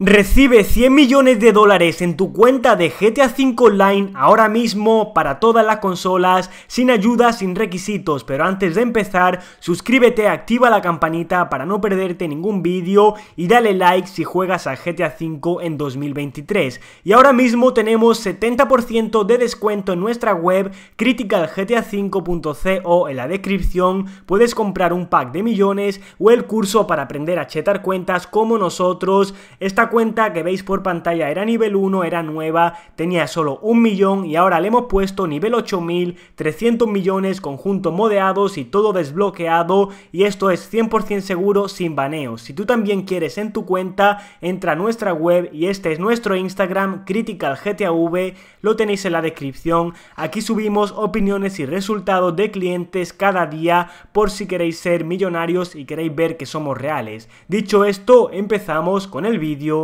Recibe 100 millones de dólares en tu cuenta de GTA V Online ahora mismo para todas las consolas, sin ayuda, sin requisitos. Pero antes de empezar, suscríbete, activa la campanita para no perderte ningún vídeo y dale like si juegas a GTA V en 2023. Y ahora mismo tenemos 70% de descuento en nuestra web gta 5co en la descripción. Puedes comprar un pack de millones o el curso para aprender a chetar cuentas como nosotros cuenta que veis por pantalla era nivel 1, era nueva, tenía solo un millón y ahora le hemos puesto nivel 8.300 300 millones, conjunto modeados y todo desbloqueado y esto es 100% seguro sin baneos. Si tú también quieres en tu cuenta, entra a nuestra web y este es nuestro Instagram, critical v lo tenéis en la descripción. Aquí subimos opiniones y resultados de clientes cada día por si queréis ser millonarios y queréis ver que somos reales. Dicho esto, empezamos con el vídeo.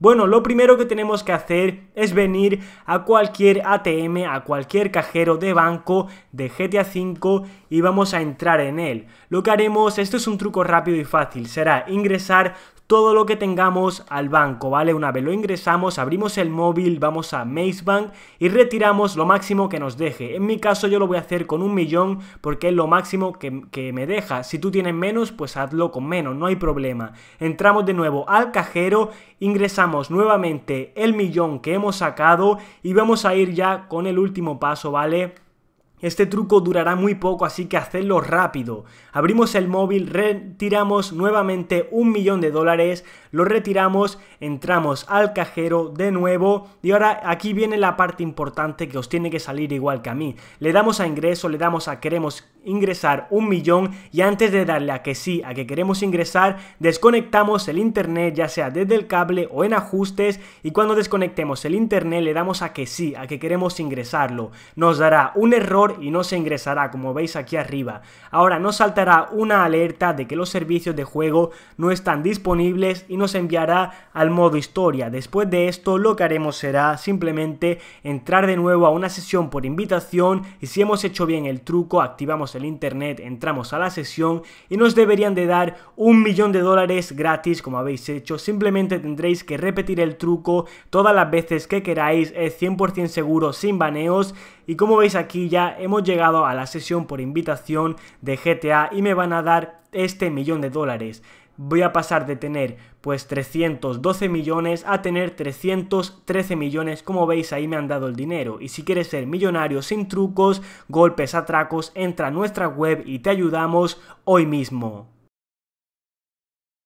Bueno, lo primero que tenemos que hacer es venir a cualquier ATM, a cualquier cajero de banco de GTA V y vamos a entrar en él. Lo que haremos, esto es un truco rápido y fácil, será ingresar todo lo que tengamos al banco, ¿vale? Una vez lo ingresamos, abrimos el móvil, vamos a Maze Bank y retiramos lo máximo que nos deje. En mi caso yo lo voy a hacer con un millón porque es lo máximo que, que me deja. Si tú tienes menos, pues hazlo con menos, no hay problema. Entramos de nuevo al cajero, ingresamos nuevamente el millón que hemos sacado y vamos a ir ya con el último paso, ¿vale? Este truco durará muy poco, así que hacedlo rápido. Abrimos el móvil, retiramos nuevamente un millón de dólares, lo retiramos, entramos al cajero de nuevo y ahora aquí viene la parte importante que os tiene que salir igual que a mí. Le damos a ingreso, le damos a queremos ingresar un millón y antes de darle a que sí, a que queremos ingresar, desconectamos el internet ya sea desde el cable o en ajustes y cuando desconectemos el internet le damos a que sí, a que queremos ingresarlo. Nos dará un error y no se ingresará, como veis aquí arriba. Ahora nos saltará una alerta de que los servicios de juego no están disponibles y nos enviará al modo historia. Después de esto lo que haremos será simplemente entrar de nuevo a una sesión por invitación y si hemos hecho bien el truco, activamos el internet, entramos a la sesión y nos deberían de dar un millón de dólares gratis como habéis hecho. Simplemente tendréis que repetir el truco todas las veces que queráis, es 100% seguro, sin baneos y como veis aquí ya hemos llegado a la sesión por invitación de GTA y me van a dar este millón de dólares voy a pasar de tener pues 312 millones a tener 313 millones, como veis ahí me han dado el dinero. Y si quieres ser millonario sin trucos, golpes, atracos, entra a nuestra web y te ayudamos hoy mismo.